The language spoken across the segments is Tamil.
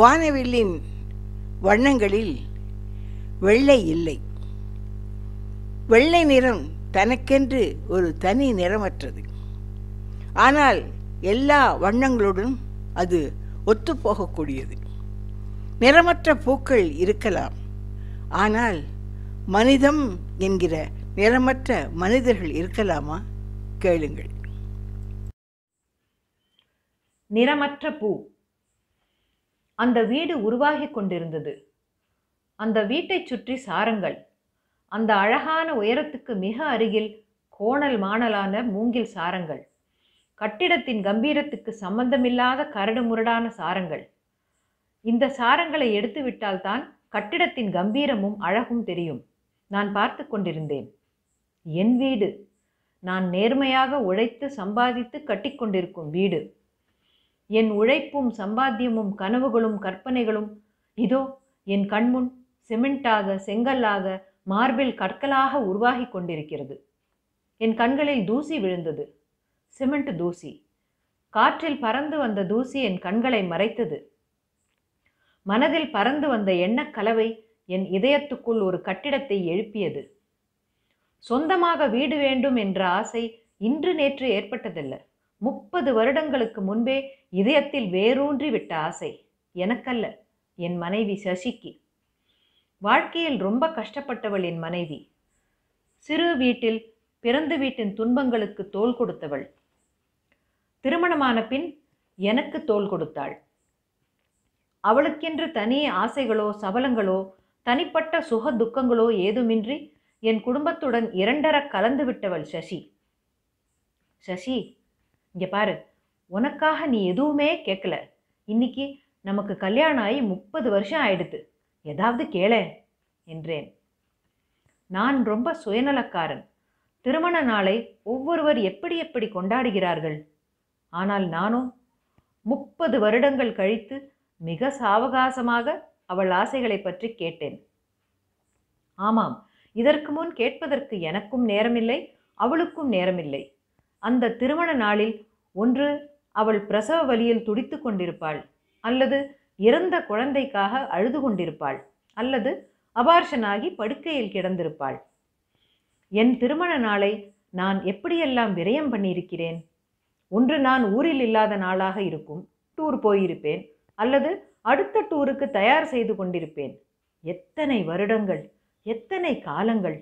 வானவில்லின் வண்ணங்களில் வெள்ளை இல்லை வெள்ளை நிறம் தனக்கென்று ஒரு தனி நிறமற்றது ஆனால் எல்லா வண்ணங்களுடன் அது ஒத்துப்போகக்கூடியது நிறமற்ற பூக்கள் இருக்கலாம் ஆனால் மனிதம் என்கிற நிறமற்ற மனிதர்கள் இருக்கலாமா கேளுங்கள் நிறமற்ற பூ அந்த வீடு உருவாகி கொண்டிருந்தது அந்த வீட்டைச் சுற்றி சாரங்கள் அந்த அழகான உயரத்துக்கு மிக அருகில் கோணல் மாணலான மூங்கில் சாரங்கள் கட்டிடத்தின் கம்பீரத்துக்கு சம்பந்தமில்லாத கரடு முரடான சாரங்கள் இந்த சாரங்களை எடுத்துவிட்டால்தான் கட்டிடத்தின் கம்பீரமும் அழகும் தெரியும் நான் பார்த்து கொண்டிருந்தேன் என் வீடு நான் நேர்மையாக உழைத்து சம்பாதித்து கட்டிக்கொண்டிருக்கும் வீடு என் உழைப்பும் சம்பாத்தியமும் கனவுகளும் கற்பனைகளும் இதோ என் கண்முன் சிமெண்டாக செங்கல்லாக மார்பில் கற்களாக உருவாகி கொண்டிருக்கிறது என் கண்களில் தூசி விழுந்தது சிமெண்ட் தூசி காற்றில் பறந்து வந்த தூசி என் கண்களை மறைத்தது மனதில் பறந்து வந்த எண்ணக்கலவை கலவை என் இதயத்துக்குள் ஒரு கட்டிடத்தை எழுப்பியது சொந்தமாக வீடு வேண்டும் என்ற ஆசை இன்று நேற்று ஏற்பட்டதில்லை முப்பது வருடங்களுக்கு முன்பே இதயத்தில் வேரூன்றி விட்ட ஆசை எனக்கல்ல என் மனைவி சசிக்கு வாழ்க்கையில் ரொம்ப கஷ்டப்பட்டவள் என் மனைவி சிறு வீட்டில் பிறந்த வீட்டின் துன்பங்களுக்கு தோல் கொடுத்தவள் திருமணமான பின் எனக்கு தோல் கொடுத்தாள் அவளுக்கென்று தனி ஆசைகளோ சபலங்களோ தனிப்பட்ட சுக துக்கங்களோ ஏதுமின்றி என் குடும்பத்துடன் இரண்டர கலந்து விட்டவள் சசி சசி இங்கே பாரு உனக்காக நீ எதுவுமே கேட்கல இன்னைக்கு நமக்கு கல்யாணம் ஆகி முப்பது வருஷம் ஆயிடுது ஏதாவது கேள என்றேன் நான் ரொம்ப சுயநலக்காரன் திருமண நாளை ஒவ்வொருவர் எப்படி எப்படி கொண்டாடுகிறார்கள் ஆனால் நானும் முப்பது வருடங்கள் கழித்து மிக சாவகாசமாக அவள் ஆசைகளை பற்றி கேட்டேன் ஆமாம் இதற்கு முன் கேட்பதற்கு எனக்கும் நேரமில்லை அவளுக்கும் நேரமில்லை அந்த திருமண நாளில் ஒன்று அவள் பிரசவ வலியில் துடித்து கொண்டிருப்பாள் அல்லது இறந்த குழந்தைக்காக அழுது கொண்டிருப்பாள் அல்லது அபார்ஷனாகி படுக்கையில் கிடந்திருப்பாள் என் திருமண நாளை நான் எப்படியெல்லாம் விரயம் பண்ணியிருக்கிறேன் ஒன்று நான் ஊரில் இல்லாத நாளாக இருக்கும் டூர் போயிருப்பேன் அல்லது அடுத்த டூருக்கு தயார் செய்து கொண்டிருப்பேன் எத்தனை வருடங்கள் எத்தனை காலங்கள்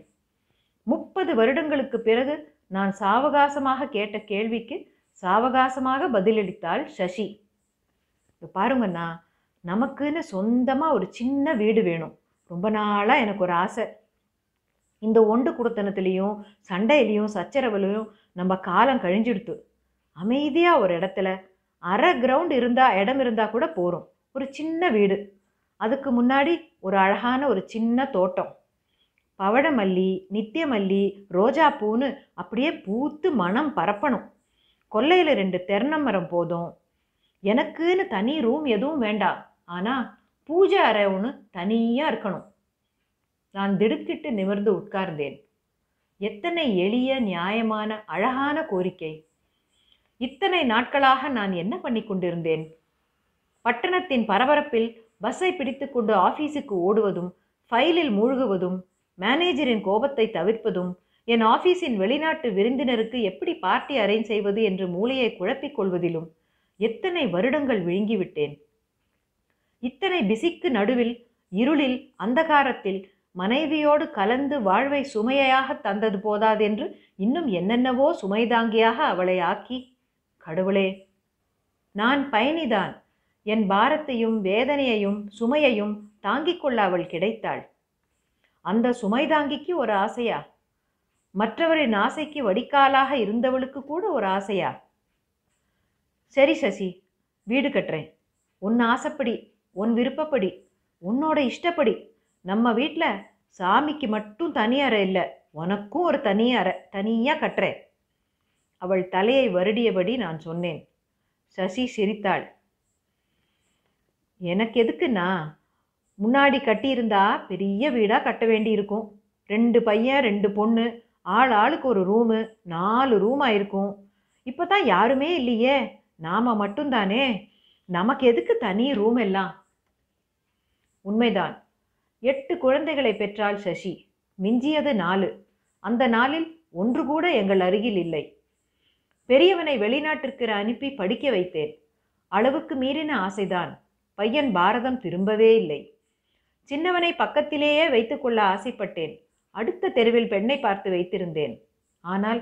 முப்பது வருடங்களுக்கு பிறகு நான் சாவகாசமாக கேட்ட கேள்விக்கு சாவகாசமாக பதிலளித்தாள் சசி இப்போ பாருங்கண்ணா நமக்குன்னு சொந்தமாக ஒரு சின்ன வீடு வேணும் ரொம்ப நாளாக எனக்கு ஒரு ஆசை இந்த ஒண்டு குடுத்தனத்துலேயும் சண்டையிலையும் சச்சரவுலையும் நம்ம காலம் கழிஞ்சிடுத்து அமைதியாக ஒரு இடத்துல அரை கிரவுண்ட் இருந்தால் இடம் இருந்தால் கூட போகிறோம் ஒரு சின்ன வீடு அதுக்கு முன்னாடி ஒரு அழகான ஒரு சின்ன தோட்டம் பவழமல்லி நித்தியமல்லி ரோஜாப்பூன்னு அப்படியே பூத்து மனம் பரப்பணும் கொல்லையில் ரெண்டு மரம் போதும் எனக்குன்னு தனி ரூம் எதுவும் வேண்டாம் ஆனால் பூஜை அறை ஒன்று தனியாக இருக்கணும் நான் திடுக்கிட்டு நிமிர்ந்து உட்கார்ந்தேன் எத்தனை எளிய நியாயமான அழகான கோரிக்கை இத்தனை நாட்களாக நான் என்ன பண்ணி கொண்டிருந்தேன் பட்டணத்தின் பரபரப்பில் பஸ்ஸை பிடித்துக்கொண்டு ஆஃபீஸுக்கு ஓடுவதும் ஃபைலில் மூழ்குவதும் மேனேஜரின் கோபத்தை தவிர்ப்பதும் என் ஆஃபீஸின் வெளிநாட்டு விருந்தினருக்கு எப்படி பார்ட்டி அரேஞ்ச் செய்வது என்று மூளையை குழப்பிக் கொள்வதிலும் எத்தனை வருடங்கள் விழுங்கிவிட்டேன் இத்தனை பிசிக்கு நடுவில் இருளில் அந்தகாரத்தில் மனைவியோடு கலந்து வாழ்வை சுமையாக தந்தது போதாதென்று இன்னும் என்னென்னவோ சுமை தாங்கியாக அவளை ஆக்கி கடவுளே நான் பயணிதான் என் பாரத்தையும் வேதனையையும் சுமையையும் தாங்கிக் கொள்ள அவள் கிடைத்தாள் அந்த சுமைதாங்கிக்கு ஒரு ஆசையா மற்றவரின் ஆசைக்கு வடிகாலாக இருந்தவளுக்கு கூட ஒரு ஆசையா சரி சசி வீடு கட்டுறேன் உன் ஆசைப்படி உன் விருப்பப்படி உன்னோட இஷ்டப்படி நம்ம வீட்டில் சாமிக்கு மட்டும் தனி அறை இல்லை உனக்கும் ஒரு தனி அறை தனியாக கட்டுறேன் அவள் தலையை வருடியபடி நான் சொன்னேன் சசி சிரித்தாள் எனக்கு எதுக்குண்ணா முன்னாடி கட்டியிருந்தா பெரிய வீடாக கட்ட வேண்டி இருக்கும் ரெண்டு பையன் ரெண்டு பொண்ணு ஆள் ஆளுக்கு ஒரு ரூமு நாலு ரூம் ஆயிருக்கும் இப்போ தான் யாருமே இல்லையே நாம் மட்டும்தானே நமக்கு எதுக்கு தனி ரூம் எல்லாம் உண்மைதான் எட்டு குழந்தைகளை பெற்றால் சசி மிஞ்சியது நாலு அந்த நாளில் ஒன்று கூட எங்கள் அருகில் இல்லை பெரியவனை வெளிநாட்டிற்கு அனுப்பி படிக்க வைத்தேன் அளவுக்கு மீறின ஆசைதான் பையன் பாரதம் திரும்பவே இல்லை சின்னவனை பக்கத்திலேயே வைத்துக்கொள்ள ஆசைப்பட்டேன் அடுத்த தெருவில் பெண்ணை பார்த்து வைத்திருந்தேன் ஆனால்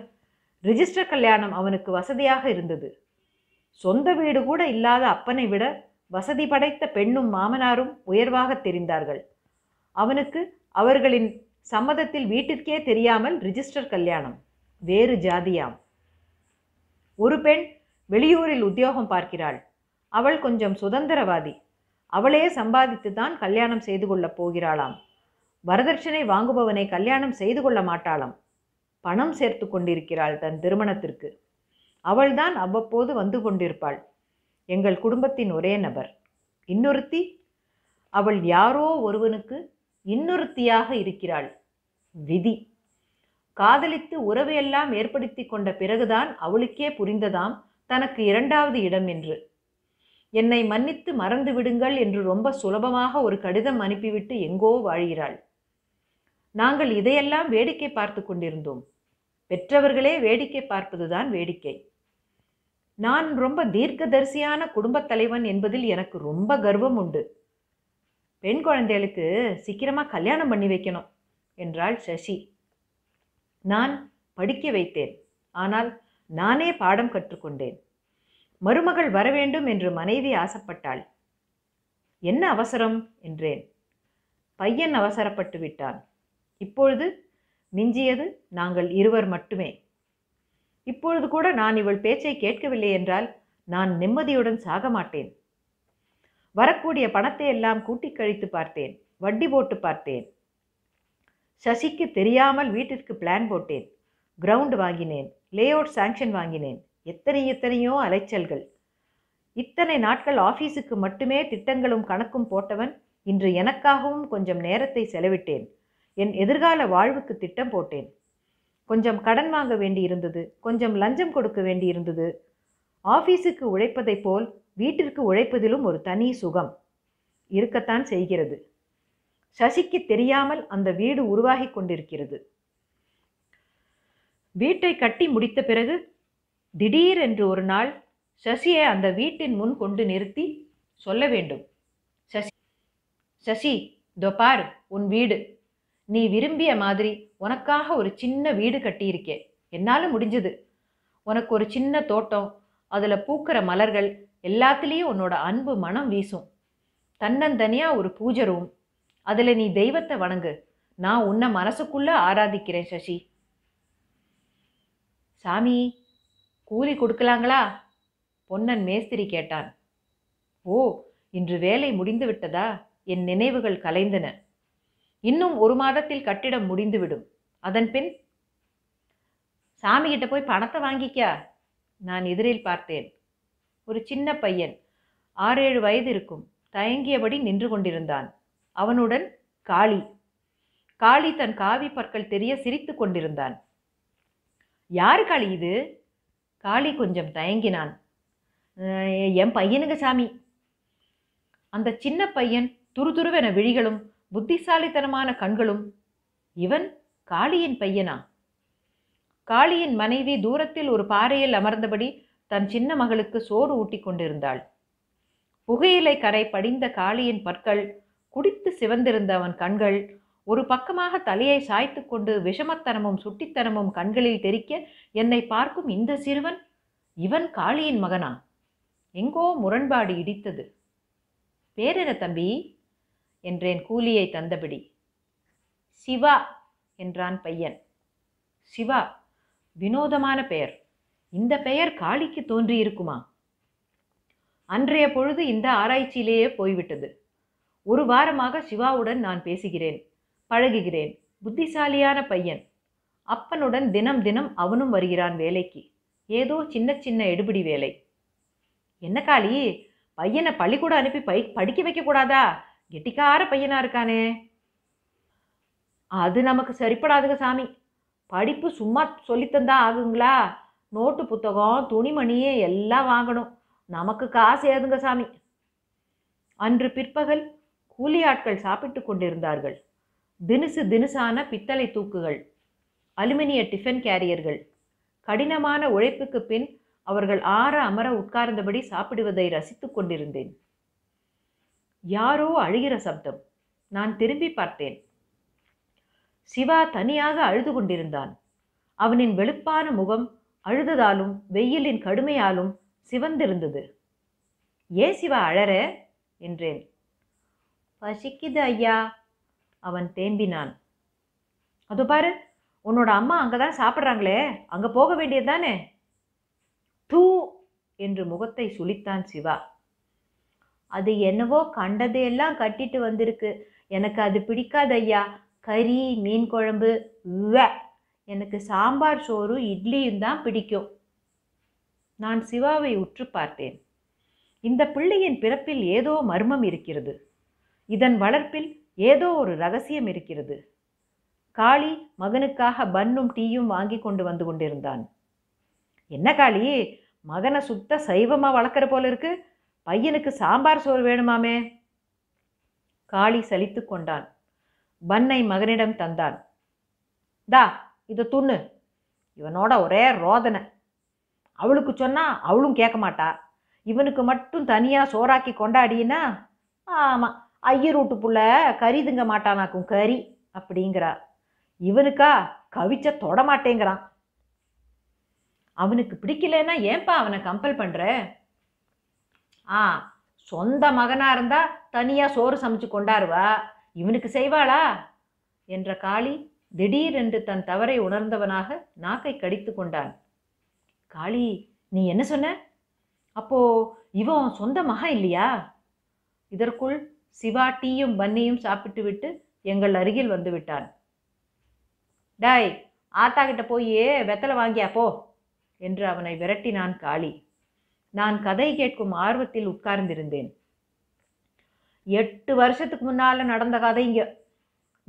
ரிஜிஸ்டர் கல்யாணம் அவனுக்கு வசதியாக இருந்தது சொந்த வீடு கூட இல்லாத அப்பனை விட வசதி படைத்த பெண்ணும் மாமனாரும் உயர்வாக தெரிந்தார்கள் அவனுக்கு அவர்களின் சம்மதத்தில் வீட்டிற்கே தெரியாமல் ரிஜிஸ்டர் கல்யாணம் வேறு ஜாதியாம் ஒரு பெண் வெளியூரில் உத்தியோகம் பார்க்கிறாள் அவள் கொஞ்சம் சுதந்திரவாதி அவளே சம்பாதித்து தான் கல்யாணம் செய்து கொள்ளப் போகிறாளாம் வரதட்சணை வாங்குபவனை கல்யாணம் செய்து கொள்ள மாட்டாளாம் பணம் சேர்த்து கொண்டிருக்கிறாள் தன் திருமணத்திற்கு அவள்தான் அவ்வப்போது வந்து கொண்டிருப்பாள் எங்கள் குடும்பத்தின் ஒரே நபர் இன்னொருத்தி அவள் யாரோ ஒருவனுக்கு இன்னொருத்தியாக இருக்கிறாள் விதி காதலித்து உறவையெல்லாம் ஏற்படுத்தி கொண்ட பிறகுதான் அவளுக்கே புரிந்ததாம் தனக்கு இரண்டாவது இடம் என்று என்னை மன்னித்து மறந்து விடுங்கள் என்று ரொம்ப சுலபமாக ஒரு கடிதம் அனுப்பிவிட்டு எங்கோ வாழ்கிறாள் நாங்கள் இதையெல்லாம் வேடிக்கை பார்த்து கொண்டிருந்தோம் பெற்றவர்களே வேடிக்கை பார்ப்பதுதான் வேடிக்கை நான் ரொம்ப தீர்க்கதரிசியான குடும்பத் தலைவன் என்பதில் எனக்கு ரொம்ப கர்வம் உண்டு பெண் குழந்தைகளுக்கு சீக்கிரமாக கல்யாணம் பண்ணி வைக்கணும் என்றாள் சசி நான் படிக்க வைத்தேன் ஆனால் நானே பாடம் கற்றுக்கொண்டேன் மருமகள் வரவேண்டும் என்று மனைவி ஆசைப்பட்டாள் என்ன அவசரம் என்றேன் பையன் அவசரப்பட்டு விட்டான் இப்பொழுது மிஞ்சியது நாங்கள் இருவர் மட்டுமே இப்பொழுது கூட நான் இவள் பேச்சை கேட்கவில்லை என்றால் நான் நிம்மதியுடன் சாக மாட்டேன் வரக்கூடிய பணத்தை எல்லாம் கூட்டி கழித்து பார்த்தேன் வட்டி போட்டு பார்த்தேன் சசிக்கு தெரியாமல் வீட்டிற்கு பிளான் போட்டேன் கிரவுண்ட் வாங்கினேன் லே அவுட் சாங்ஷன் வாங்கினேன் எத்தனை எத்தனையோ அலைச்சல்கள் இத்தனை நாட்கள் ஆஃபீஸுக்கு மட்டுமே திட்டங்களும் கணக்கும் போட்டவன் இன்று எனக்காகவும் கொஞ்சம் நேரத்தை செலவிட்டேன் என் எதிர்கால வாழ்வுக்கு திட்டம் போட்டேன் கொஞ்சம் கடன் வாங்க வேண்டியிருந்தது கொஞ்சம் லஞ்சம் கொடுக்க வேண்டியிருந்தது ஆஃபீஸுக்கு உழைப்பதைப் போல் வீட்டிற்கு உழைப்பதிலும் ஒரு தனி சுகம் இருக்கத்தான் செய்கிறது சசிக்கு தெரியாமல் அந்த வீடு உருவாகி கொண்டிருக்கிறது வீட்டை கட்டி முடித்த பிறகு திடீரென்று ஒரு நாள் சசியை அந்த வீட்டின் முன் கொண்டு நிறுத்தி சொல்ல வேண்டும் சசி சசி தொபார் பார் உன் வீடு நீ விரும்பிய மாதிரி உனக்காக ஒரு சின்ன வீடு கட்டியிருக்கே என்னால் முடிஞ்சது உனக்கு ஒரு சின்ன தோட்டம் அதில் பூக்கிற மலர்கள் எல்லாத்துலேயும் உன்னோட அன்பு மனம் வீசும் தன்னந்தனியாக ஒரு பூஜை ரூம் அதில் நீ தெய்வத்தை வணங்கு நான் உன்னை மனசுக்குள்ளே ஆராதிக்கிறேன் சசி சாமி கூலி கொடுக்கலாங்களா பொன்னன் மேஸ்திரி கேட்டான் ஓ இன்று வேலை முடிந்து விட்டதா என் நினைவுகள் கலைந்தன இன்னும் ஒரு மாதத்தில் கட்டிடம் முடிந்துவிடும் அதன் பின் சாமிகிட்ட போய் பணத்தை வாங்கிக்கா நான் எதிரில் பார்த்தேன் ஒரு சின்ன பையன் ஆறேழு வயது இருக்கும் தயங்கியபடி நின்று கொண்டிருந்தான் அவனுடன் காளி காளி தன் காவி பற்கள் தெரிய சிரித்து கொண்டிருந்தான் யார் காளி இது காளி கொஞ்சம் தயங்கினான் என் பையனுங்க சாமி அந்த சின்ன பையன் துருதுருவென விழிகளும் புத்திசாலித்தனமான கண்களும் இவன் காளியின் பையனா காளியின் மனைவி தூரத்தில் ஒரு பாறையில் அமர்ந்தபடி தன் சின்ன மகளுக்கு சோறு ஊட்டி கொண்டிருந்தாள் புகையிலை கரை படிந்த காளியின் பற்கள் குடித்து சிவந்திருந்த அவன் கண்கள் ஒரு பக்கமாக தலையை சாய்த்து கொண்டு விஷமத்தனமும் சுட்டித்தனமும் கண்களில் தெரிக்க என்னை பார்க்கும் இந்த சிறுவன் இவன் காளியின் மகனா எங்கோ முரண்பாடு இடித்தது பேரென தம்பி என்றேன் கூலியை தந்தபடி சிவா என்றான் பையன் சிவா வினோதமான பெயர் இந்த பெயர் காளிக்கு தோன்றியிருக்குமா அன்றைய பொழுது இந்த ஆராய்ச்சியிலேயே போய்விட்டது ஒரு வாரமாக சிவாவுடன் நான் பேசுகிறேன் பழகுகிறேன் புத்திசாலியான பையன் அப்பனுடன் தினம் தினம் அவனும் வருகிறான் வேலைக்கு ஏதோ சின்ன சின்ன எடுபிடி வேலை என்ன காளி பையனை பள்ளிக்கூடம் அனுப்பி பை படிக்க வைக்கக்கூடாதா கெட்டிக்கார பையனாக இருக்கானே அது நமக்கு சரிப்படாதுங்க சாமி படிப்பு சும்மா சொல்லித்தந்தா ஆகுங்களா நோட்டு புத்தகம் துணிமணியே எல்லாம் வாங்கணும் நமக்கு காசு ஏதுங்க சாமி அன்று பிற்பகல் கூலி ஆட்கள் சாப்பிட்டு கொண்டிருந்தார்கள் தினுசு தினுசான பித்தளை தூக்குகள் அலுமினிய டிஃபன் கேரியர்கள் கடினமான உழைப்புக்கு பின் அவர்கள் ஆற அமர உட்கார்ந்தபடி சாப்பிடுவதை ரசித்துக் கொண்டிருந்தேன் யாரோ அழுகிற சப்தம் நான் திரும்பி பார்த்தேன் சிவா தனியாக அழுது கொண்டிருந்தான் அவனின் வெளுப்பான முகம் அழுததாலும் வெயிலின் கடுமையாலும் சிவந்திருந்தது ஏன் சிவா அழற என்றேன் பசிக்குது ஐயா அவன் தேம்பினான் அதோ பாரு உன்னோட அம்மா அங்கே தான் சாப்பிட்றாங்களே அங்கே போக வேண்டியது தானே தூ என்று முகத்தை சுளித்தான் சிவா அது என்னவோ கண்டதையெல்லாம் கட்டிட்டு வந்திருக்கு எனக்கு அது பிடிக்காது ஐயா கறி மீன் குழம்பு எனக்கு சாம்பார் சோறும் இட்லியும் தான் பிடிக்கும் நான் சிவாவை உற்று பார்த்தேன் இந்த பிள்ளையின் பிறப்பில் ஏதோ மர்மம் இருக்கிறது இதன் வளர்ப்பில் ஏதோ ஒரு ரகசியம் இருக்கிறது காளி மகனுக்காக பன்னும் டீயும் வாங்கி கொண்டு வந்து கொண்டிருந்தான் என்ன காளி மகனை சுத்த சைவமாக வளர்க்குற போல இருக்கு பையனுக்கு சாம்பார் சோறு வேணுமாமே காளி சலித்து கொண்டான் பன்னை மகனிடம் தந்தான் தா இதை துண்ணு இவனோட ஒரே ரோதனை அவளுக்கு சொன்னால் அவளும் கேட்க மாட்டா இவனுக்கு மட்டும் தனியாக சோறாக்கி கொண்டாடினா ஆமாம் ஐயர் வீட்டு புள்ள கறி திங்க மாட்டானாக்கும் கறி அப்படிங்கிறார் இவனுக்கா கவிச்ச தொடமாட்டேங்கிறான் அவனுக்கு பிடிக்கலன்னா ஏன்பா அவனை கம்பல் பண்ற ஆ சொந்த மகனாக இருந்தால் தனியாக சோறு சமைச்சு கொண்டாருவா இவனுக்கு செய்வாளா என்ற காளி திடீரென்று தன் தவறை உணர்ந்தவனாக நாக்கை கடித்து கொண்டான் காளி நீ என்ன சொன்ன அப்போ இவன் சொந்த மகன் இல்லையா இதற்குள் சிவா டீயும் பன்னியும் சாப்பிட்டுவிட்டு எங்கள் அருகில் வந்து விட்டான் டாய் ஆத்தா கிட்ட போய் வெத்தலை வாங்கியா போ என்று அவனை விரட்டினான் காளி நான் கதை கேட்கும் ஆர்வத்தில் உட்கார்ந்திருந்தேன் எட்டு வருஷத்துக்கு முன்னால் நடந்த கதைங்க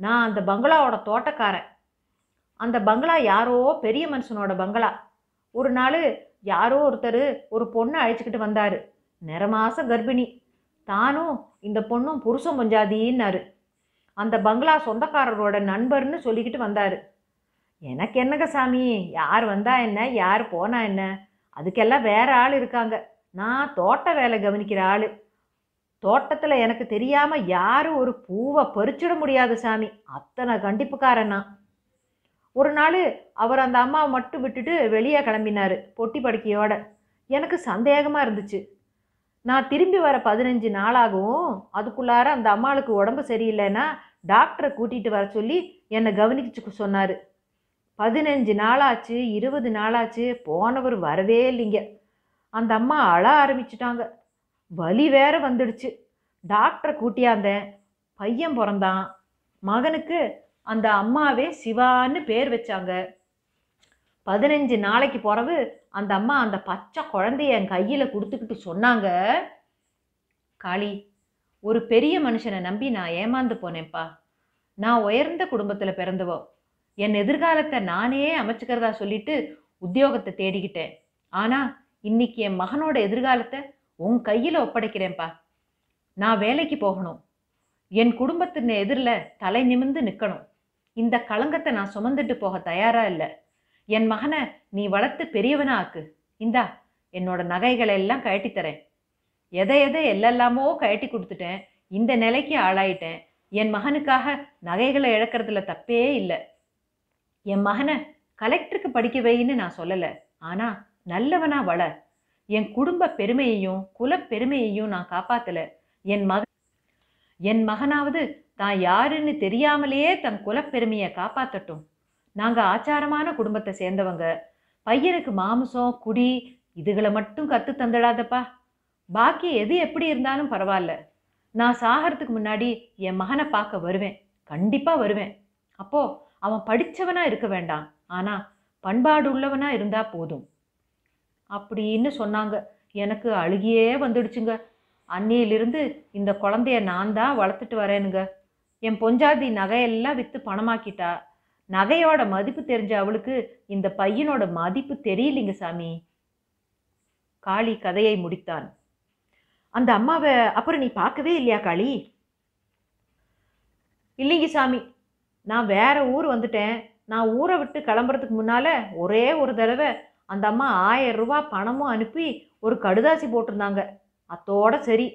நான் அந்த பங்களாவோட தோட்டக்காரன் அந்த பங்களா யாரோ பெரிய மனுஷனோட பங்களா ஒரு நாள் யாரோ ஒருத்தர் ஒரு பொண்ணை அழைச்சிக்கிட்டு வந்தார் நிற மாத கர்ப்பிணி தானும் இந்த பொண்ணும் புருஷம் பஞ்சாதின்னாரு அந்த பங்களா சொந்தக்காரரோட நண்பர்னு சொல்லிக்கிட்டு வந்தார் எனக்கு என்னங்க சாமி யார் வந்தா என்ன யார் போனா என்ன அதுக்கெல்லாம் வேற ஆள் இருக்காங்க நான் தோட்ட வேலை கவனிக்கிற ஆள் தோட்டத்தில் எனக்கு தெரியாமல் யாரும் ஒரு பூவை பறிச்சிட முடியாது சாமி அத்தனை கண்டிப்புக்காரன் நான் ஒரு நாள் அவர் அந்த அம்மாவை மட்டும் விட்டுட்டு வெளியே கிளம்பினார் பொட்டி படுக்கையோட எனக்கு சந்தேகமாக இருந்துச்சு நான் திரும்பி வர பதினஞ்சு நாளாகவும் அதுக்குள்ளார அந்த அம்மாளுக்கு உடம்பு சரியில்லைன்னா டாக்டரை கூட்டிகிட்டு வர சொல்லி என்னை கவனிச்சு சொன்னார் பதினஞ்சு நாளாச்சு இருபது நாளாச்சு போனவர் வரவே இல்லைங்க அந்த அம்மா அழ ஆரம்பிச்சிட்டாங்க வலி வேற வந்துடுச்சு டாக்டரை கூட்டியாந்தேன் பையன் பிறந்தான் மகனுக்கு அந்த அம்மாவே சிவான்னு பேர் வச்சாங்க பதினஞ்சு நாளைக்கு பிறகு அந்த அம்மா அந்த பச்சை குழந்தைய என் கையில் கொடுத்துக்கிட்டு சொன்னாங்க காளி ஒரு பெரிய மனுஷனை நம்பி நான் ஏமாந்து போனேன்ப்பா நான் உயர்ந்த குடும்பத்தில் பிறந்தவோ என் எதிர்காலத்தை நானே அமைச்சுக்கிறதா சொல்லிட்டு உத்தியோகத்தை தேடிக்கிட்டேன் ஆனால் இன்னைக்கு என் மகனோட எதிர்காலத்தை உன் கையில் ஒப்படைக்கிறேன்ப்பா நான் வேலைக்கு போகணும் என் குடும்பத்தின் எதிரில் தலை நிமிந்து நிற்கணும் இந்த களங்கத்தை நான் சுமந்துட்டு போக தயாராக இல்லை என் மகனை நீ வளர்த்து பெரியவனா ஆக்கு இந்தா என்னோட நகைகளை எல்லாம் கழட்டித்தரேன் தரேன் எதை எதை எல்லெல்லாமோ கழட்டி கொடுத்துட்டேன் இந்த நிலைக்கு ஆளாயிட்டேன் என் மகனுக்காக நகைகளை இழக்கிறதுல தப்பே இல்லை என் மகனை கலெக்டருக்கு படிக்க வைன்னு நான் சொல்லலை ஆனால் நல்லவனா வள என் குடும்ப பெருமையையும் குலப்பெருமையையும் நான் காப்பாத்தல என் மக என் மகனாவது தான் யாருன்னு தெரியாமலேயே தன் குலப்பெருமையை காப்பாற்றட்டும் நாங்கள் ஆச்சாரமான குடும்பத்தை சேர்ந்தவங்க பையனுக்கு மாமிசம் குடி இதுகளை மட்டும் கற்று தந்துடாதப்பா பாக்கி எது எப்படி இருந்தாலும் பரவாயில்ல நான் சாகிறதுக்கு முன்னாடி என் மகனை பார்க்க வருவேன் கண்டிப்பாக வருவேன் அப்போது அவன் படித்தவனாக இருக்க வேண்டாம் ஆனால் பண்பாடு உள்ளவனாக இருந்தால் போதும் அப்படின்னு சொன்னாங்க எனக்கு அழுகியே வந்துடுச்சுங்க அன்னியிலிருந்து இந்த குழந்தைய நான் தான் வளர்த்துட்டு வரேனுங்க என் பொஞ்சாதி நகையெல்லாம் விற்று பணமாக்கிட்டா நகையோட மதிப்பு தெரிஞ்ச அவளுக்கு இந்த பையனோட மதிப்பு தெரியலிங்க சாமி காளி கதையை முடித்தான் அந்த அம்மாவை அப்புறம் நீ பார்க்கவே இல்லையா காளி இல்லைங்க சாமி நான் வேற ஊர் வந்துட்டேன் நான் ஊரை விட்டு கிளம்புறதுக்கு முன்னால் ஒரே ஒரு தடவை அந்த அம்மா ஆயிரம் ரூபா பணமும் அனுப்பி ஒரு கடுதாசி போட்டிருந்தாங்க அத்தோட சரி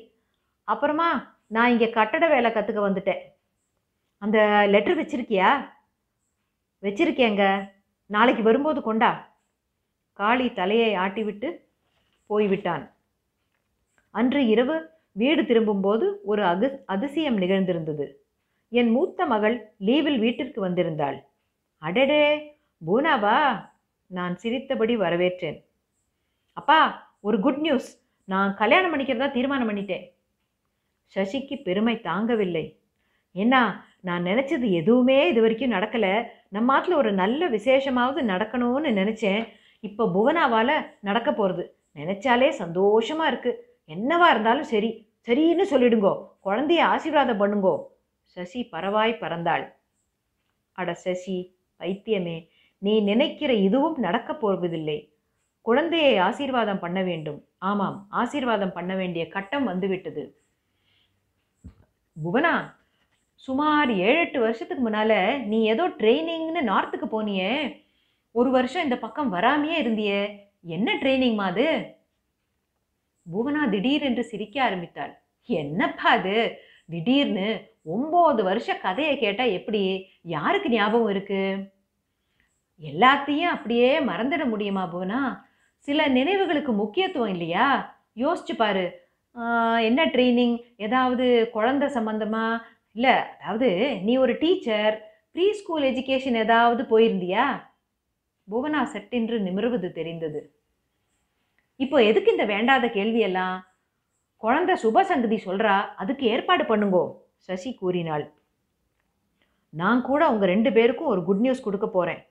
அப்புறமா நான் இங்கே கட்டட வேலை கற்றுக்க வந்துட்டேன் அந்த லெட்டர் வச்சுருக்கியா வச்சிருக்கேங்க நாளைக்கு வரும்போது கொண்டா காளி தலையை ஆட்டிவிட்டு போய்விட்டான் அன்று இரவு வீடு திரும்பும்போது ஒரு அகு அதிசயம் நிகழ்ந்திருந்தது என் மூத்த மகள் லீவில் வீட்டிற்கு வந்திருந்தாள் அடடே பூனாவா நான் சிரித்தபடி வரவேற்றேன் அப்பா ஒரு குட் நியூஸ் நான் கல்யாணம் பண்ணிக்கிறதா தீர்மானம் பண்ணிட்டேன் சசிக்கு பெருமை தாங்கவில்லை என்ன நான் நினச்சது எதுவுமே இது வரைக்கும் நடக்கலை நம்ம நாட்டில் ஒரு நல்ல விசேஷமாவது நடக்கணும்னு நினச்சேன் இப்போ புவனாவால் நடக்க போகிறது நினச்சாலே சந்தோஷமாக இருக்குது என்னவா இருந்தாலும் சரி சரின்னு சொல்லிடுங்கோ குழந்தைய ஆசீர்வாதம் பண்ணுங்கோ சசி பரவாய் பறந்தாள் அட சசி பைத்தியமே நீ நினைக்கிற இதுவும் நடக்கப் போவதில்லை குழந்தையை ஆசீர்வாதம் பண்ண வேண்டும் ஆமாம் ஆசீர்வாதம் பண்ண வேண்டிய கட்டம் வந்துவிட்டது புவனா சுமார் ஏழு எட்டு வருஷத்துக்கு முன்னால் நீ ஏதோ ட்ரைனிங்னு நார்த்துக்கு போனியே ஒரு வருஷம் இந்த பக்கம் வராமையே இருந்தியே என்ன ட்ரைனிங்மா அது புவனா திடீரென்று சிரிக்க ஆரம்பித்தாள் என்னப்பா அது திடீர்னு ஒம்பது வருஷ கதையை கேட்டால் எப்படி யாருக்கு ஞாபகம் இருக்கு எல்லாத்தையும் அப்படியே மறந்துட முடியுமா புவனா சில நினைவுகளுக்கு முக்கியத்துவம் இல்லையா யோசிச்சு பாரு என்ன ட்ரைனிங் ஏதாவது குழந்த சம்மந்தமாக இல்லை அதாவது நீ ஒரு டீச்சர் ப்ரீ ஸ்கூல் எஜுகேஷன் ஏதாவது போயிருந்தியா புவனா சட்டின்று நிமிர்வது தெரிந்தது இப்போ எதுக்கு இந்த வேண்டாத கேள்வியெல்லாம் குழந்தை சங்கதி சொல்கிறா அதுக்கு ஏற்பாடு பண்ணுங்கோ சசி கூறினாள் நான் கூட உங்கள் ரெண்டு பேருக்கும் ஒரு குட் நியூஸ் கொடுக்க போகிறேன்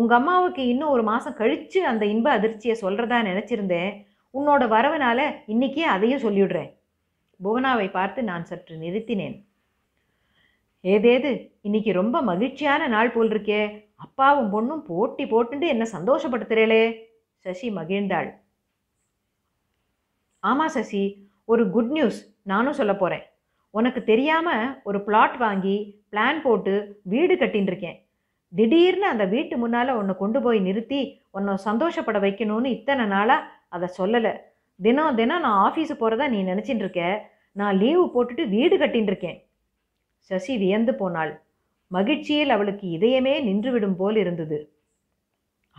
உங்கள் அம்மாவுக்கு இன்னும் ஒரு மாதம் கழித்து அந்த இன்ப அதிர்ச்சியை சொல்கிறதா நினச்சிருந்தேன் உன்னோட வரவனால் இன்றைக்கே அதையும் சொல்லிவிடுறேன் புவனாவை பார்த்து நான் சற்று நிறுத்தினேன் ஏதேது இன்னைக்கு ரொம்ப மகிழ்ச்சியான நாள் போல் இருக்கே அப்பாவும் பொண்ணும் போட்டி போட்டுண்டு என்ன சந்தோஷப்படுத்துறேளே சசி மகிழ்ந்தாள் ஆமாம் சசி ஒரு குட் நியூஸ் நானும் சொல்ல போகிறேன் உனக்கு தெரியாமல் ஒரு பிளாட் வாங்கி பிளான் போட்டு வீடு கட்டின்னு இருக்கேன் திடீர்னு அந்த வீட்டு முன்னால் உன்னை கொண்டு போய் நிறுத்தி உன்னை சந்தோஷப்பட வைக்கணும்னு இத்தனை நாளாக அதை சொல்லலை தினம் தினம் நான் ஆஃபீஸு போகிறதா நீ நினைச்சிட்டு இருக்க நான் லீவு போட்டுட்டு வீடு கட்டின்னு இருக்கேன் சசி வியந்து போனாள் மகிழ்ச்சியில் அவளுக்கு இதயமே நின்றுவிடும் போல் இருந்தது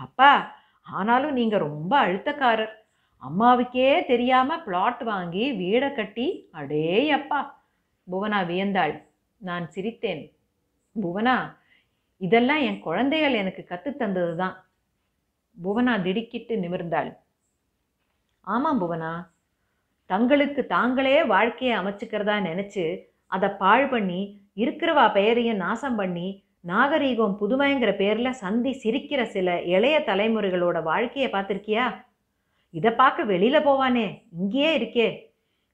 அப்பா ஆனாலும் நீங்கள் ரொம்ப அழுத்தக்காரர் அம்மாவுக்கே தெரியாமல் பிளாட் வாங்கி வீடை கட்டி அடே அப்பா புவனா வியந்தாள் நான் சிரித்தேன் புவனா இதெல்லாம் என் குழந்தைகள் எனக்கு கற்றுத்தந்தது தான் புவனா திடுக்கிட்டு நிமிர்ந்தாள் ஆமாம் புவனா தங்களுக்கு தாங்களே வாழ்க்கையை அமைச்சுக்கிறதா நினச்சி அதை பாழ் பண்ணி இருக்கிறவா பெயரையும் நாசம் பண்ணி நாகரீகம் புதுமைங்கிற பேரில் சந்தி சிரிக்கிற சில இளைய தலைமுறைகளோட வாழ்க்கையை பார்த்துருக்கியா இதை பார்க்க வெளியில் போவானே இங்கேயே இருக்கே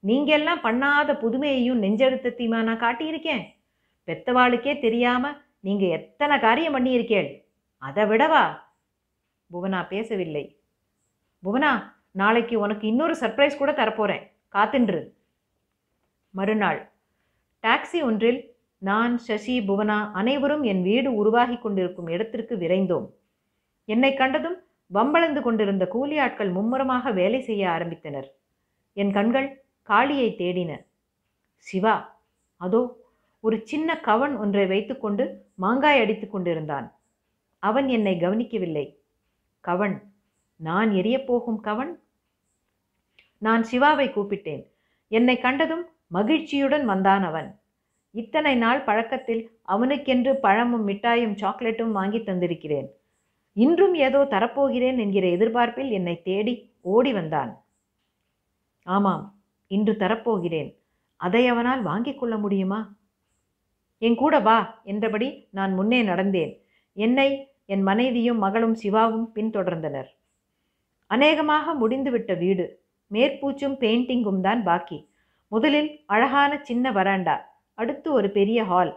நீங்கெல்லாம் பண்ணாத புதுமையையும் நெஞ்செழுத்தத்தையுமா நான் காட்டியிருக்கேன் பெத்தவாளுக்கே தெரியாமல் நீங்கள் எத்தனை காரியம் பண்ணியிருக்கேள் அதை விடவா புவனா பேசவில்லை புவனா நாளைக்கு உனக்கு இன்னொரு சர்ப்ரைஸ் கூட தரப்போகிறேன் காத்தின்று மறுநாள் டாக்ஸி ஒன்றில் நான் சசி புவனா அனைவரும் என் வீடு உருவாகி கொண்டிருக்கும் இடத்திற்கு விரைந்தோம் என்னை கண்டதும் வம்பளந்து கொண்டிருந்த கூலி ஆட்கள் மும்முரமாக வேலை செய்ய ஆரம்பித்தனர் என் கண்கள் காளியை தேடின சிவா அதோ ஒரு சின்ன கவன் ஒன்றை வைத்துக்கொண்டு மாங்காய் அடித்து கொண்டிருந்தான் அவன் என்னை கவனிக்கவில்லை கவன் நான் எரியப்போகும் கவன் நான் சிவாவை கூப்பிட்டேன் என்னை கண்டதும் மகிழ்ச்சியுடன் வந்தான் அவன் இத்தனை நாள் பழக்கத்தில் அவனுக்கென்று பழமும் மிட்டாயும் சாக்லேட்டும் வாங்கி தந்திருக்கிறேன் இன்றும் ஏதோ தரப்போகிறேன் என்கிற எதிர்பார்ப்பில் என்னை தேடி ஓடி வந்தான் ஆமாம் இன்று தரப்போகிறேன் அதை அவனால் வாங்கிக் கொள்ள முடியுமா என் கூட வா என்றபடி நான் முன்னே நடந்தேன் என்னை என் மனைவியும் மகளும் சிவாவும் பின்தொடர்ந்தனர் அநேகமாக முடிந்துவிட்ட வீடு மேற்பூச்சும் பெயிண்டிங்கும் தான் பாக்கி முதலில் அழகான சின்ன வராண்டா அடுத்து ஒரு பெரிய ஹால்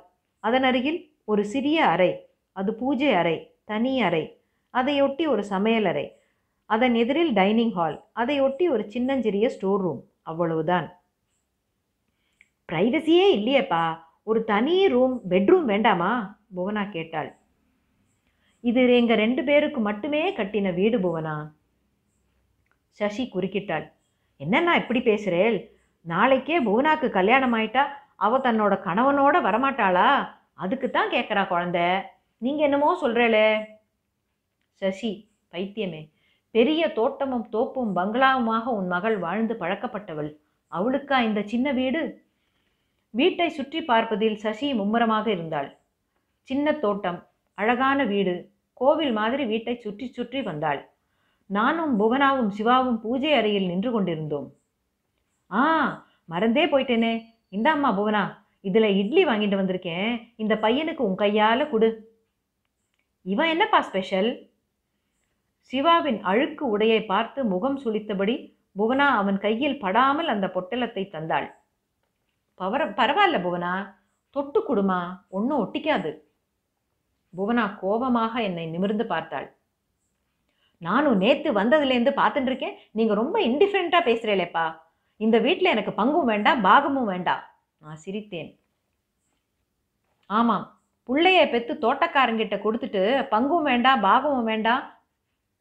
அதன் அருகில் ஒரு சிறிய அறை அது பூஜை அறை தனி அறை அதையொட்டி ஒரு சமையல் அறை அதன் எதிரில் டைனிங் ஹால் அதையொட்டி ஒரு சின்னஞ்சிறிய ஸ்டோர் ரூம் அவ்வளவுதான் ப்ரைவசியே இல்லையேப்பா ஒரு தனி ரூம் பெட்ரூம் வேண்டாமா புவனா கேட்டாள் இது எங்கள் ரெண்டு பேருக்கு மட்டுமே கட்டின வீடு புவனா சசி குறுக்கிட்டாள் என்னண்ணா இப்படி பேசுகிறேள் நாளைக்கே புவனாக்கு கல்யாணம் ஆயிட்டா அவ தன்னோட கணவனோட வரமாட்டாளா அதுக்கு தான் கேட்குறா குழந்த நீங்கள் என்னமோ சொல்கிறேளே சசி பைத்தியமே பெரிய தோட்டமும் தோப்பும் பங்களாவுமாக உன் மகள் வாழ்ந்து பழக்கப்பட்டவள் அவளுக்கா இந்த சின்ன வீடு வீட்டை சுற்றி பார்ப்பதில் சசி மும்முரமாக இருந்தாள் சின்ன தோட்டம் அழகான வீடு கோவில் மாதிரி வீட்டை சுற்றி சுற்றி வந்தாள் நானும் புவனாவும் சிவாவும் பூஜை அறையில் நின்று கொண்டிருந்தோம் ஆ மறந்தே போயிட்டேனே இந்தாம்மா புவனா இதில் இட்லி வாங்கிட்டு வந்திருக்கேன் இந்த பையனுக்கு உன் கையால் கொடு இவன் என்னப்பா ஸ்பெஷல் சிவாவின் அழுக்கு உடையை பார்த்து முகம் சுளித்தபடி புவனா அவன் கையில் படாமல் அந்த பொட்டலத்தை தந்தாள் பவர பரவாயில்ல புவனா தொட்டு குடுமா ஒன்றும் ஒட்டிக்காது புவனா கோபமாக என்னை நிமிர்ந்து பார்த்தாள் நானும் நேத்து வந்ததுலேருந்து பார்த்துட்டு இருக்கேன் நீங்கள் ரொம்ப இன்டிஃபரெண்ட்டாக பேசுகிறேலேப்பா இந்த வீட்டில் எனக்கு பங்கும் வேண்டாம் பாகமும் வேண்டாம் நான் சிரித்தேன் ஆமாம் பிள்ளைய பெற்று தோட்டக்காரங்கிட்ட கொடுத்துட்டு பங்கும் வேண்டாம் பாகமும் வேண்டாம்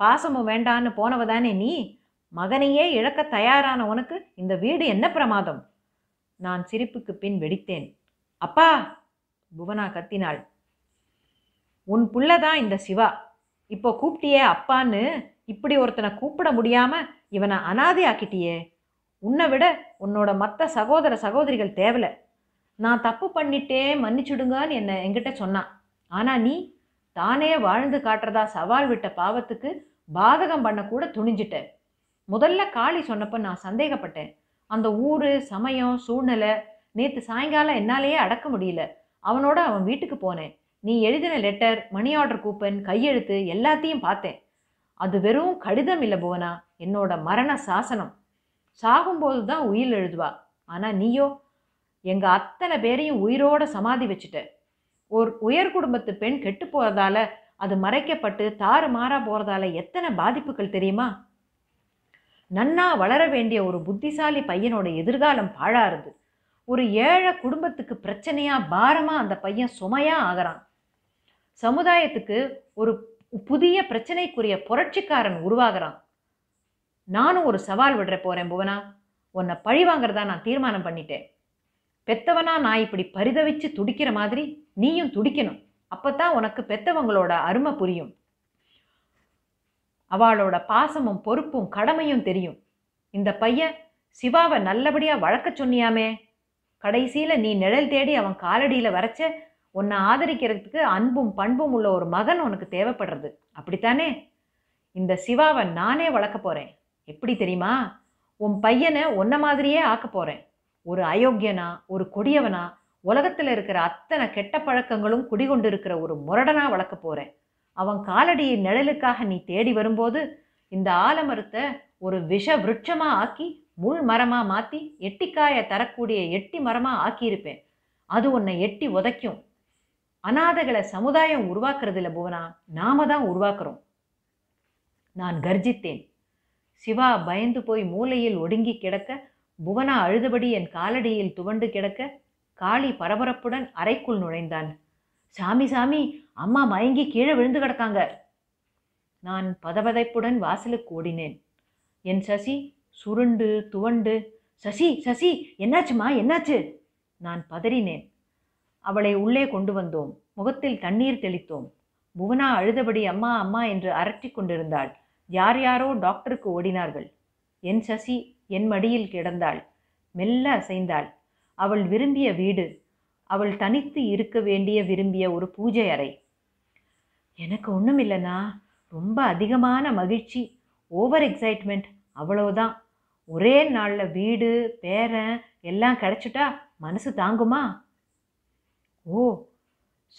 பாசமும் வேண்டான்னு போனவ தானே நீ மகனையே இழக்க தயாரான உனக்கு இந்த வீடு என்ன பிரமாதம் நான் சிரிப்புக்கு பின் வெடித்தேன் அப்பா புவனா கத்தினாள் உன் புள்ளதான் இந்த சிவா இப்போ கூப்பிட்டியே அப்பான்னு இப்படி ஒருத்தனை கூப்பிட முடியாம இவனை அனாதை ஆக்கிட்டியே உன்னை விட உன்னோட மற்ற சகோதர சகோதரிகள் தேவலை நான் தப்பு பண்ணிட்டே மன்னிச்சுடுங்கன்னு என்னை எங்கிட்ட சொன்னான் ஆனால் நீ தானே வாழ்ந்து காட்டுறதா சவால் விட்ட பாவத்துக்கு பாதகம் பண்ணக்கூட துணிஞ்சிட்ட முதல்ல காளி சொன்னப்போ நான் சந்தேகப்பட்டேன் அந்த ஊர் சமயம் சூழ்நிலை நேற்று சாயங்காலம் என்னாலேயே அடக்க முடியல அவனோட அவன் வீட்டுக்கு போனேன் நீ எழுதின லெட்டர் மணி ஆர்டர் கூப்பன் கையெழுத்து எல்லாத்தையும் பார்த்தேன் அது வெறும் கடிதம் இல்லை போனா என்னோட மரண சாசனம் சாகும்போது தான் உயிர் எழுதுவா ஆனால் நீயோ எங்கள் அத்தனை பேரையும் உயிரோட சமாதி வச்சுட்ட ஒரு உயர் குடும்பத்து பெண் கெட்டு போகிறதால அது மறைக்கப்பட்டு தாறு மாறா போகிறதால எத்தனை பாதிப்புகள் தெரியுமா நன்னா வளர வேண்டிய ஒரு புத்திசாலி பையனோட எதிர்காலம் பாழா இருந்து ஒரு ஏழை குடும்பத்துக்கு பிரச்சனையாக பாரமாக அந்த பையன் சுமையாக ஆகிறான் சமுதாயத்துக்கு ஒரு புதிய பிரச்சனைக்குரிய புரட்சிக்காரன் உருவாகிறான் நானும் ஒரு சவால் விடுற போகிறேன் புவனா உன்னை பழி வாங்குறதா நான் தீர்மானம் பண்ணிட்டேன் பெத்தவனா நான் இப்படி பரிதவிச்சு துடிக்கிற மாதிரி நீயும் துடிக்கணும் அப்பத்தான் உனக்கு பெத்தவங்களோட அருமை புரியும் அவளோட பாசமும் பொறுப்பும் கடமையும் தெரியும் இந்த பையன் சிவாவை நல்லபடியாக வளர்க்க சொன்னியாமே கடைசியில் நீ நிழல் தேடி அவன் காலடியில் வரைச்ச உன்னை ஆதரிக்கிறதுக்கு அன்பும் பண்பும் உள்ள ஒரு மகன் உனக்கு தேவைப்படுறது அப்படித்தானே இந்த சிவாவை நானே வளர்க்க போகிறேன் எப்படி தெரியுமா உன் பையனை ஒன்ன மாதிரியே ஆக்க போகிறேன் ஒரு அயோக்கியனா ஒரு கொடியவனா உலகத்தில் இருக்கிற அத்தனை கெட்ட பழக்கங்களும் குடிகொண்டு இருக்கிற ஒரு முரடனா வளர்க்க போகிறேன் அவன் காலடியை நிழலுக்காக நீ தேடி வரும்போது இந்த ஆலமரத்தை ஒரு விஷ விருட்சமா ஆக்கி முள் மரமாக மாற்றி எட்டிக்காய தரக்கூடிய எட்டி மரமாக ஆக்கியிருப்பேன் அது உன்னை எட்டி உதைக்கும் அநாதகளை சமுதாயம் உருவாக்குறது இல்லை புவனா நாம தான் உருவாக்குறோம் நான் கர்ஜித்தேன் சிவா பயந்து போய் மூலையில் ஒடுங்கி கிடக்க புவனா அழுதபடி என் காலடியில் துவண்டு கிடக்க காளி பரபரப்புடன் அறைக்குள் நுழைந்தான் சாமி சாமி அம்மா மயங்கி கீழே விழுந்து கிடக்காங்க நான் பதபதைப்புடன் வாசலுக்கு ஓடினேன் என் சசி சுருண்டு துவண்டு சசி சசி என்னாச்சுமா என்னாச்சு நான் பதறினேன் அவளை உள்ளே கொண்டு வந்தோம் முகத்தில் தண்ணீர் தெளித்தோம் புவனா அழுதபடி அம்மா அம்மா என்று அரட்டி கொண்டிருந்தாள் யார் யாரோ டாக்டருக்கு ஓடினார்கள் என் சசி என் மடியில் கிடந்தாள் மெல்ல அசைந்தாள் அவள் விரும்பிய வீடு அவள் தனித்து இருக்க வேண்டிய விரும்பிய ஒரு பூஜை அறை எனக்கு ஒன்றும் இல்லைனா ரொம்ப அதிகமான மகிழ்ச்சி ஓவர் எக்ஸைட்மெண்ட் அவ்வளோதான் ஒரே நாளில் வீடு பேரன் எல்லாம் கிடச்சிட்டா மனசு தாங்குமா ஓ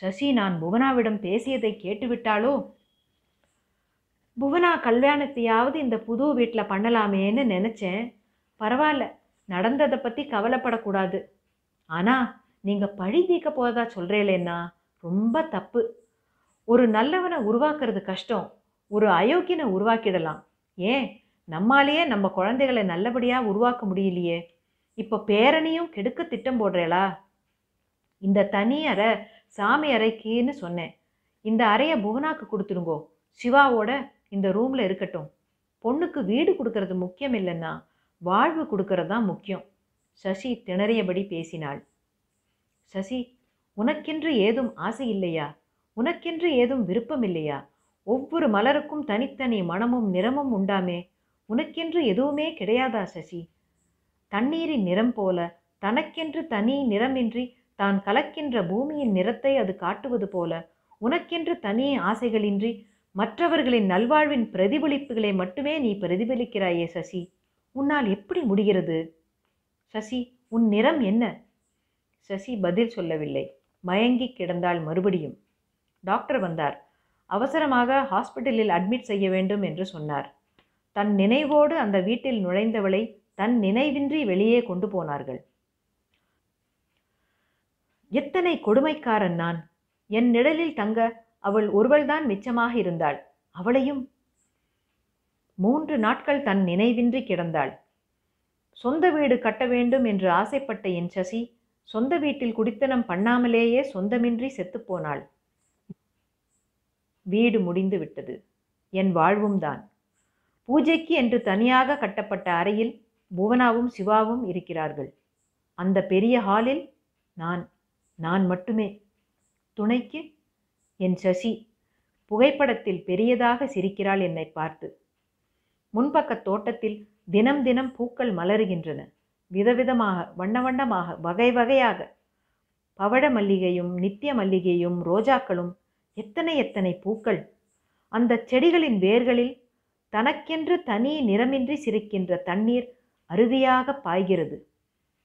சசி நான் புவனாவிடம் பேசியதை கேட்டுவிட்டாலோ புவனா கல்யாணத்தையாவது இந்த புது வீட்டில் பண்ணலாமேன்னு நினச்சேன் பரவாயில்ல நடந்ததை பற்றி கவலைப்படக்கூடாது ஆனால் நீங்கள் பழி தீக்க போதா சொல்கிறேலேன்னா ரொம்ப தப்பு ஒரு நல்லவனை உருவாக்குறது கஷ்டம் ஒரு அயோக்கியனை உருவாக்கிடலாம் ஏன் நம்மாலேயே நம்ம குழந்தைகளை நல்லபடியாக உருவாக்க முடியலையே இப்போ பேரனையும் கெடுக்க திட்டம் போடுறேளா இந்த தனி அறை சாமி அறைக்குன்னு சொன்னேன் இந்த அறையை புவனாக்கு கொடுத்துடுங்கோ சிவாவோட இந்த ரூமில் இருக்கட்டும் பொண்ணுக்கு வீடு கொடுக்கறது முக்கியம் இல்லைன்னா வாழ்வு கொடுக்கறது தான் முக்கியம் சசி திணறியபடி பேசினாள் சசி உனக்கென்று ஏதும் ஆசை இல்லையா உனக்கென்று ஏதும் விருப்பம் இல்லையா ஒவ்வொரு மலருக்கும் தனித்தனி மனமும் நிறமும் உண்டாமே உனக்கென்று எதுவுமே கிடையாதா சசி தண்ணீரின் நிறம் போல தனக்கென்று தனி நிறமின்றி தான் கலக்கின்ற பூமியின் நிறத்தை அது காட்டுவது போல உனக்கென்று தனி ஆசைகளின்றி மற்றவர்களின் நல்வாழ்வின் பிரதிபலிப்புகளை மட்டுமே நீ பிரதிபலிக்கிறாயே சசி உன்னால் எப்படி முடிகிறது சசி உன் நிறம் என்ன சசி பதில் சொல்லவில்லை மயங்கி கிடந்தால் மறுபடியும் டாக்டர் வந்தார் அவசரமாக ஹாஸ்பிட்டலில் அட்மிட் செய்ய வேண்டும் என்று சொன்னார் தன் நினைவோடு அந்த வீட்டில் நுழைந்தவளை தன் நினைவின்றி வெளியே கொண்டு போனார்கள் எத்தனை கொடுமைக்காரன் நான் என் நிழலில் தங்க அவள் ஒருவள்தான் மிச்சமாக இருந்தாள் அவளையும் மூன்று நாட்கள் தன் நினைவின்றி கிடந்தாள் சொந்த வீடு கட்ட வேண்டும் என்று ஆசைப்பட்ட என் சசி சொந்த வீட்டில் குடித்தனம் பண்ணாமலேயே சொந்தமின்றி செத்துப்போனாள் வீடு முடிந்து விட்டது என் வாழ்வும் தான் பூஜைக்கு என்று தனியாக கட்டப்பட்ட அறையில் புவனாவும் சிவாவும் இருக்கிறார்கள் அந்த பெரிய ஹாலில் நான் நான் மட்டுமே துணைக்கு என் சசி புகைப்படத்தில் பெரியதாக சிரிக்கிறாள் என்னை பார்த்து முன்பக்க தோட்டத்தில் தினம் தினம் பூக்கள் மலருகின்றன விதவிதமாக வண்ண வண்ணமாக வகை வகையாக பவழ மல்லிகையும் நித்திய மல்லிகையும் ரோஜாக்களும் எத்தனை எத்தனை பூக்கள் அந்த செடிகளின் வேர்களில் தனக்கென்று தனி நிறமின்றி சிரிக்கின்ற தண்ணீர் அருவியாக பாய்கிறது